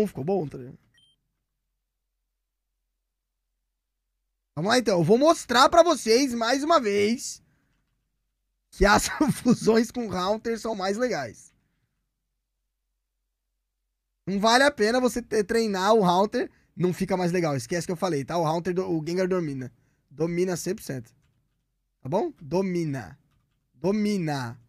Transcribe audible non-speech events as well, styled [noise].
Então, ficou bom, tá ligado? Vamos lá então, eu vou mostrar para vocês mais uma vez que as [laughs] fusões com Haunter são mais legais. Não vale a pena você ter, treinar o Haunter, não fica mais legal. Esquece que eu falei, tá? O Haunter, o Gengar domina. Domina 100%. Tá bom? Domina. Domina.